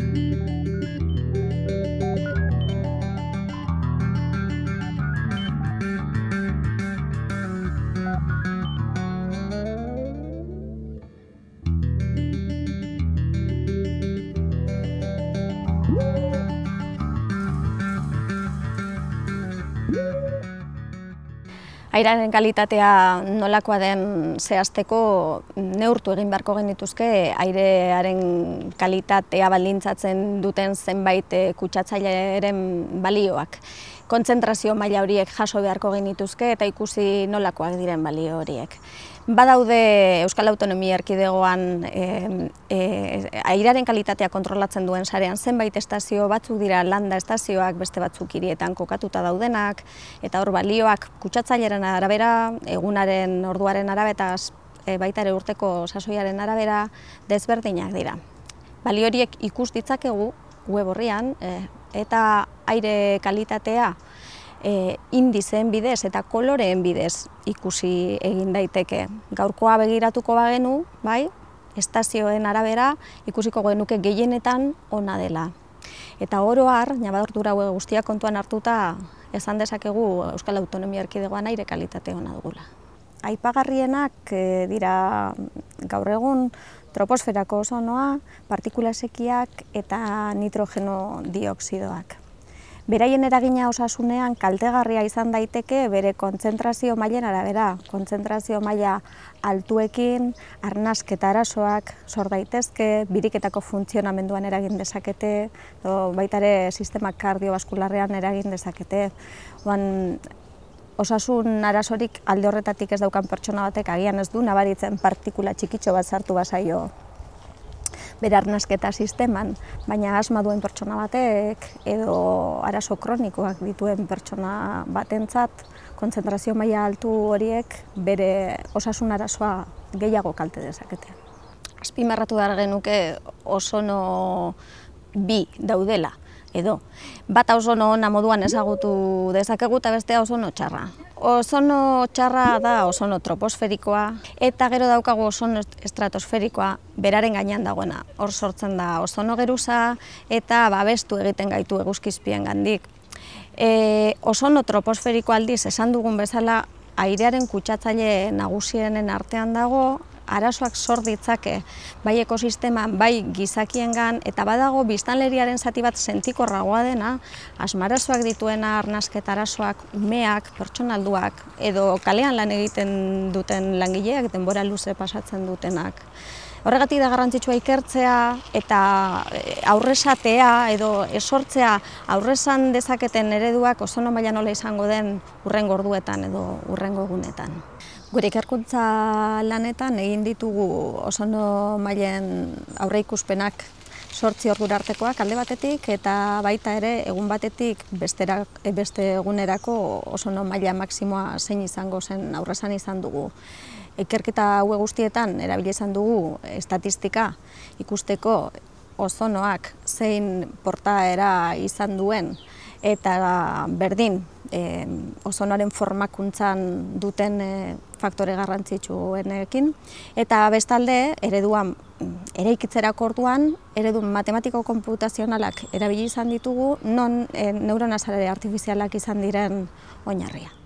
thank you airaren kalitatea nolakoa den zehazteko neurtu egin beharko genituzke airearen kalitatea balintzatzen duten zenbait eh, kutsatzailearen balioak. Kontzentrazio maila horiek jaso beharko genituzke eta ikusi nolakoak diren balio horiek. Badaude Euskal Autonomia Erkidegoan e, e, airaren kalitatea kontrolatzen duen sarean zenbait estazio batzuk dira landa estazioak beste batzuk hirietan kokatuta daudenak eta hor balioak kutsatzailearen arabera egunaren orduaren arabera e, baita ere urteko sasoiaren arabera desberdinak dira. Bali horiek ikus ditzakegu web e, eta aire kalitatea e, indizeen bidez eta koloreen bidez ikusi egin daiteke. Gaurkoa begiratuko bagenu, bai, estazioen arabera ikusiko genuke gehienetan ona dela. Eta oro har, nabadurtura hue guztia kontuan hartuta esan dezakegu Euskal Autonomia Erkidegoan aire kalitate ona dugula. Aipagarrienak e, dira gaur egun troposferako osoa, partikulasekiak eta nitrogeno dioksidoak. Beraien eragina osasunean kaltegarria izan daiteke bere kontzentrazio mailen arabera. Kontzentrazio maila altuekin, arnasketa arasoak, sor daitezke, biriketako funtzionamenduan eragin dezakete, do, baitare sistema kardiobaskularrean eragin dezakete. Oan, osasun arasorik alde horretatik ez daukan pertsona batek agian ez du nabaritzen partikula txikitxo bat sartu bazaio bere arnasketa sisteman, baina asma duen pertsona batek edo araso kronikoak dituen pertsona batentzat, kontzentrazio maila altu horiek bere osasun arazoa gehiago kalte dezakete. Azpimarratu dara genuke osono bi daudela edo. Bata oso no ona moduan ezagutu dezakegu eta bestea oso no txarra ozono txarra da ozono troposferikoa, eta gero daukagu ozono estratosferikoa beraren gainean dagoena. Hor sortzen da ozono geruza, eta babestu egiten gaitu eguzkizpien gandik. E, ozono troposferiko aldiz, esan dugun bezala, airearen kutsatzaile nagusienen artean dago, arasoak sor ditzake bai ekosistema, bai gizakiengan eta badago biztanleriaren zati bat sentikorragoa dena, asmarasoak dituena arnasketa arasoak, umeak, pertsonalduak edo kalean lan egiten duten langileak denbora luze pasatzen dutenak. Horregatik da garrantzitsua ikertzea eta eh, aurresatea edo esortzea aurresan dezaketen ereduak oso nomaila nola izango den urrengo orduetan edo urrengo egunetan. Gure ikerkuntza lanetan egin ditugu osondo mailen aurreikuspenak sortzi hor gure artekoak alde batetik eta baita ere egun batetik beste egunerako osondo maila maksimoa zein izango zen aurrezan izan dugu. Ekerketa haue guztietan erabili izan dugu estatistika ikusteko ozonoak zein portaera izan duen eta berdin ozonoaren formakuntzan duten eh, faktore garrantzitsuenekin, Eta bestalde, ereduan, ereikitzera kortuan, eredun matematiko-komputazionalak erabili izan ditugu, non eh, neuronazare artifizialak izan diren oinarria.